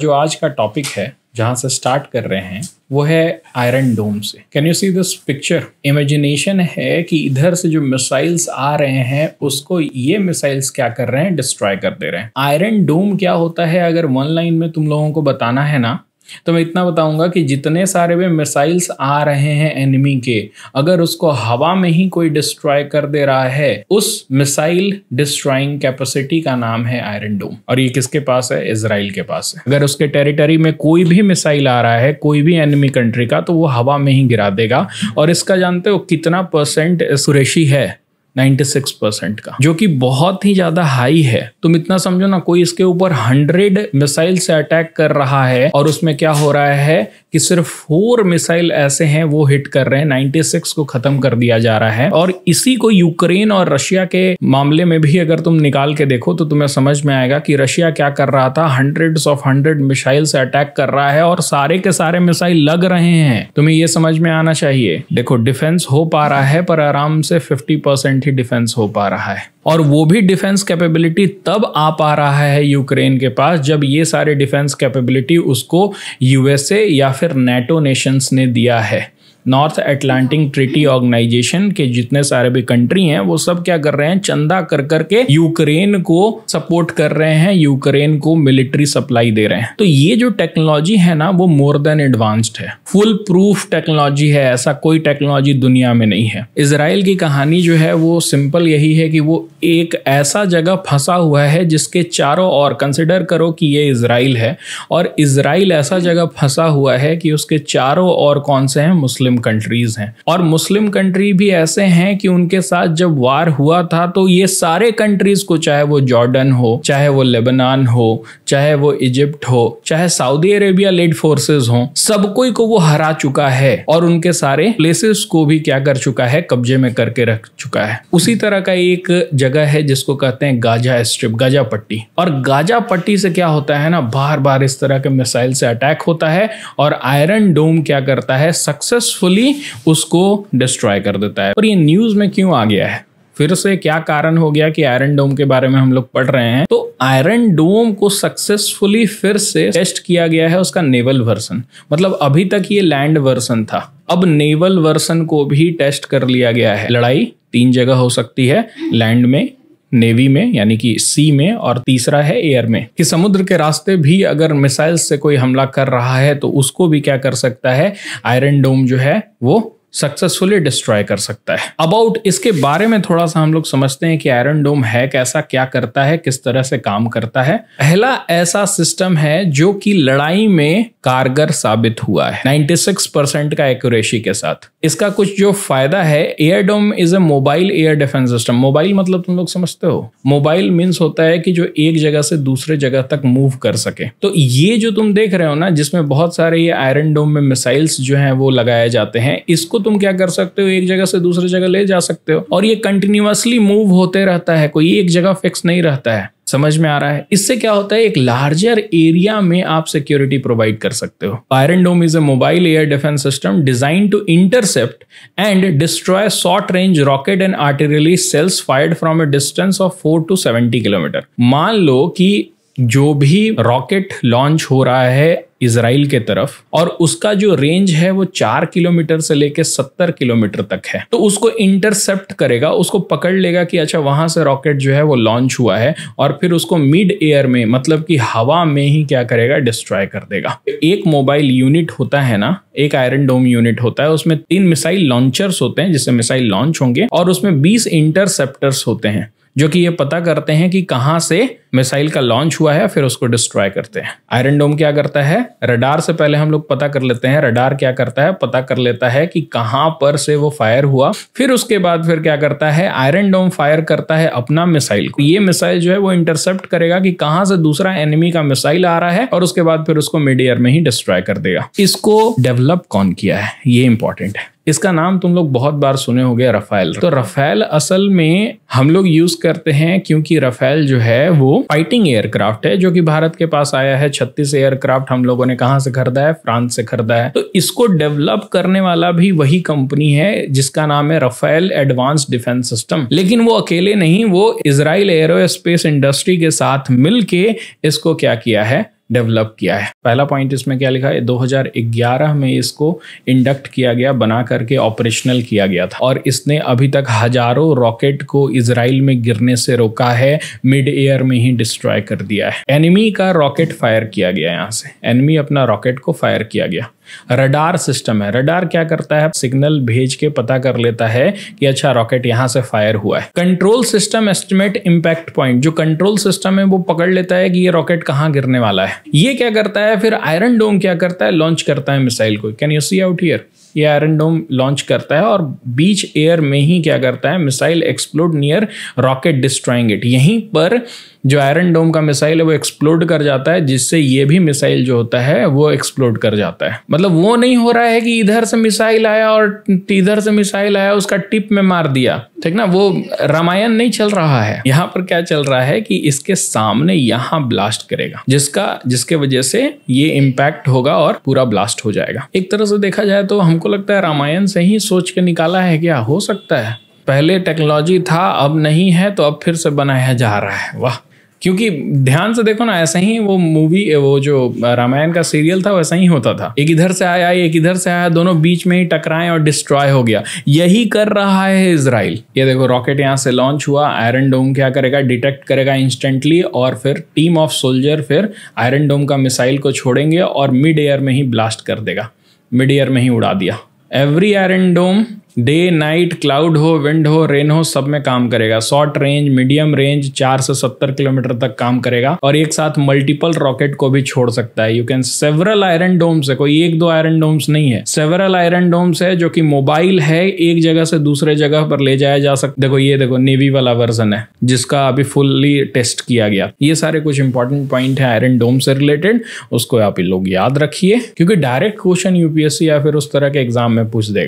जो आज का टॉपिक है जहां से स्टार्ट कर रहे हैं वो है आयरन डोम से can you see this picture imagination है कि इधर से जो मिसाइल्स आ रहे हैं उसको ये मिसाइल्स क्या कर रहे हैं डिस्ट्रॉय कर दे रहे हैं आयरन डोम क्या होता है अगर वन लाइन में तुम लोगों को बताना है ना तो मैं इतना बताऊंगा कि जितने सारे वे मिसाइल्स आ रहे हैं एनिमी के अगर उसको हवा में ही कोई डिस्ट्रॉय कर दे रहा है उस मिसाइल डिस्ट्रॉइंग कैपेसिटी का नाम है आयरन डोम और ये किसके पास है इसराइल के पास है अगर उसके टेरिटरी में कोई भी मिसाइल आ रहा है कोई भी एनिमी कंट्री का तो वो हवा में ही गिरा देगा और इसका जानते हो कितना परसेंट सुरेशी है 96 परसेंट का जो कि बहुत ही ज्यादा हाई है तुम इतना समझो ना कोई इसके ऊपर 100 मिसाइल से अटैक कर रहा है और उसमें क्या हो रहा है कि सिर्फ फोर मिसाइल ऐसे हैं वो हिट कर रहे हैं 96 को खत्म कर दिया जा रहा है और इसी को यूक्रेन और रशिया के मामले में भी अगर तुम निकाल के देखो तो तुम्हें समझ में आएगा कि रशिया क्या कर रहा था हंड्रेड ऑफ हंड्रेड मिसाइल से अटैक कर रहा है और सारे के सारे मिसाइल लग रहे हैं तुम्हें ये समझ में आना चाहिए देखो डिफेंस हो पा रहा है पर आराम से फिफ्टी परसेंट ही डिफेंस हो पा रहा है और वो भी डिफेंस कैपेबिलिटी तब आ पा रहा है यूक्रेन के पास जब ये सारे डिफेंस कैपेबिलिटी उसको यूएसए या फिर नेटो नेशंस ने दिया है नॉर्थ एटलांटिक ट्रिटी ऑर्गेनाइजेशन के जितने सारे भी कंट्री हैं वो सब क्या कर रहे हैं चंदा कर करके यूक्रेन को सपोर्ट कर रहे हैं यूक्रेन को मिलिट्री सप्लाई दे रहे हैं तो ये जो टेक्नोलॉजी है ना वो मोर देन एडवांस्ड है फुल प्रूफ टेक्नोलॉजी है ऐसा कोई टेक्नोलॉजी दुनिया में नहीं है इसराइल की कहानी जो है वो सिंपल यही है कि वो एक ऐसा जगह फंसा हुआ है जिसके चारों ओर कंसिडर करो कि ये इसराइल है और इसराइल ऐसा जगह फंसा हुआ है कि उसके चारों ओर कौन से हैं मुस्लिम कंट्रीज हैं और मुस्लिम कंट्री भी ऐसे हैं कि उनके साथ जब वार हुआ था तो ये सारे कंट्रीज को चाहे वो जॉर्डन हो चाहे वो लेबनान हो चाहे वो इजिप्ट हो चाहे सऊदी अरेबिया लेड फोर्सेज हो सब कोई को वो हरा चुका है और उनके सारे प्लेसेस को भी क्या कर चुका है कब्जे में करके रख चुका है उसी तरह का एक जगह है जिसको कहते हैं गाजा स्ट्रिप गाजा पट्टी और गाजा पट्टी से क्या होता है ना बार बार इस तरह के मिसाइल से अटैक होता है और आयरन डोम क्या करता है सक्सेस सक्सेसफुली उसको डिस्ट्रॉय कर देता है पर ये न्यूज में क्यों आ गया है फिर से क्या कारण हो गया कि आयरन डोम के बारे में हम लोग पढ़ रहे हैं तो आयरन डोम को सक्सेसफुली फिर से टेस्ट किया गया है उसका नेवल वर्सन मतलब अभी तक ये लैंड वर्सन था अब नेवल वर्सन को भी टेस्ट कर लिया गया है लड़ाई तीन जगह हो सकती है लैंड में नेवी में यानी कि सी में और तीसरा है एयर में कि समुद्र के रास्ते भी अगर मिसाइल से कोई हमला कर रहा है तो उसको भी क्या कर सकता है आयरन डोम जो है वो सक्सेसफुली डिस्ट्रॉय कर सकता है अबाउट इसके बारे में थोड़ा सा हम लोग समझते हैं कि आयरन डोम है कैसा क्या करता है किस तरह से काम करता है पहला ऐसा सिस्टम है जो कि लड़ाई में कारगर साबित हुआ है 96 परसेंट का एक्यूरेसी के साथ इसका कुछ जो फायदा है air dome is a mobile air defence system mobile मतलब तुम लोग समझते हो मोबाइल मीन्स होता है कि जो एक जगह से दूसरे जगह तक मूव कर सके तो ये जो तुम देख रहे हो ना जिसमें बहुत सारे ये आयरन डोम में मिसाइल्स जो है वो लगाए जाते हैं इसको तुम क्या कर सकते हो एक जगह से दूसरे जगह ले जा सकते हो और ये कंटिन्यूसली मूव होते रहता है कोई एक जगह फिक्स नहीं रहता है समझ में आ रहा है इससे क्या होता है एक लार्जर एरिया में आप सिक्योरिटी प्रोवाइड कर सकते हो iron dome is a mobile air defence system design to intercept and destroy short range rocket and artillery shells fired from a distance of four to seventy kilometre मान लो कि जो भी रॉकेट लॉन्च हो रहा है इसराइल के तरफ और उसका जो रेंज है वो चार किलोमीटर से लेके सत्तर किलोमीटर तक है तो उसको इंटरसेप्ट करेगा उसको पकड़ लेगा कि अच्छा वहां से रॉकेट जो है वो लॉन्च हुआ है और फिर उसको मिड एयर में मतलब कि हवा में ही क्या करेगा डिस्ट्रॉय कर देगा एक मोबाइल यूनिट होता है ना एक आयरन डोम यूनिट होता है उसमें तीन मिसाइल लॉन्चर्स होते हैं जिससे मिसाइल लॉन्च होंगे और उसमें बीस इंटरसेप्टर्स होते हैं जो कि ये पता करते हैं कि कहाँ से मिसाइल का लॉन्च हुआ है फिर उसको डिस्ट्रॉय करते हैं आयरन डोम क्या करता है रडार से पहले हम लोग पता कर लेते हैं रडार क्या करता है पता कर लेता है कि कहां पर से वो फायर हुआ फिर उसके बाद फिर क्या करता है आयरन डोम फायर करता है अपना मिसाइल को ये मिसाइल जो है वो इंटरसेप्ट करेगा कि कहां से दूसरा एनिमी का मिसाइल आ रहा है और उसके बाद फिर उसको मिड ईयर में ही डिस्ट्रॉय कर देगा इसको डेवलप कौन किया है ये इंपॉर्टेंट है इसका नाम तुम लोग बहुत बार सुने हो रफेल तो रफेल असल में हम लोग यूज करते हैं क्योंकि रफेल जो है वो फाइटिंग एयरक्राफ्ट है जो कि भारत के पास आया है छत्तीस एयरक्राफ्ट हम लोगों ने कहा से खरीदा है फ्रांस से खरीदा है तो इसको डेवलप करने वाला भी वही कंपनी है जिसका नाम है रफेल एडवांस डिफेंस सिस्टम लेकिन वो अकेले नहीं वो इसराइल एयरोस्पेस इंडस्ट्री के साथ मिलके इसको क्या किया है डेवलप किया है पहला पॉइंट इसमें क्या लिखा है 2011 में इसको इंडक्ट किया गया बना करके ऑपरेशनल किया गया था और इसने अभी तक हजारों रॉकेट को इसराइल में गिरने से रोका है मिड एयर में ही डिस्ट्रॉय कर दिया है एनिमी का रॉकेट फायर किया गया यहाँ से एनिमी अपना रॉकेट को फायर किया गया रडार सिस्टम है रडार क्या करता है सिग्नल भेज के पता कर लेता है कि अच्छा रॉकेट यहां से फायर हुआ है control system estimate impact point जो कंट्रोल सिस्टम है वो पकड़ लेता है कि ये रॉकेट कहां गिरने वाला है ये क्या करता है फिर आयरन डोम क्या करता है लॉन्च करता है मिसाइल को can you see out here ये आयरन डोम लॉन्च करता है और बीच एयर में ही क्या करता है missile explode near rocket destroying it यहीं पर जो आयरन डोम का मिसाइल है वो एक्सप्लोड कर जाता है जिससे ये भी मिसाइल जो होता है वो एक्सप्लोड कर जाता है मतलब वो नहीं हो रहा है कि इधर से मिसाइल आया और इधर से मिसाइल आया उसका टिप में मार दिया ठीक ना वो रामायण नहीं चल रहा है यहाँ पर क्या चल रहा है कि इसके सामने यहाँ ब्लास्ट करेगा जिसका जिसके वजह से ये इम्पैक्ट होगा और पूरा ब्लास्ट हो जाएगा एक तरह से देखा जाए तो हमको आपको लगता है रामायण से ही सोच के निकाला है क्या हो सकता है पहले टेक्नोलॉजी था अब नहीं है तो अब फिर से बनाया जा रहा है वाह क्योंकि ध्यान से देखो ना ऐसा ही वो मूवी वो जो रामायण का सीरियल था वैसा ही होता था एक इधर से आया एक इधर से आया दोनों बीच में ही टकराए और डिस्ट्रॉय हो गया यही कर रहा है इसराइल ये देखो रॉकेट यहाँ से लॉन्च हुआ आयरन डोम क्या करेगा डिटेक्ट करेगा इंस्टेंटली और फिर टीम ऑफ सोल्जर फिर आयरन डोम का मिसाइल को छोड़ेंगे और मिड एयर में ही ब्लास्ट कर देगा मिड ईयर में ही उड़ा दिया every iron dome day night cloud हो विंड हो रेन हो सब में काम करेगा शॉर्ट रेंज मीडियम रेंज चार से सत्तर किलोमीटर तक काम करेगा और एक साथ मल्टीपल रॉकेट को भी छोड़ सकता है you can several iron domes है कोई एक दो आयरन डोम्स नहीं है सेवरल आयरन डोम्स है जो की मोबाइल है एक जगह से दूसरे जगह पर ले जाया जा सकता देखो ये देखो नेवी वाला वर्जन है जिसका अभी फुल्ली टेस्ट किया गया ये सारे कुछ इंपॉर्टेंट पॉइंट है आयरन डोम से रिलेटेड उसको आप लोग याद रखिए क्योंकि डायरेक्ट क्वेश्चन यूपीएससी या फिर उस तरह के एग्जाम में पूछ देगा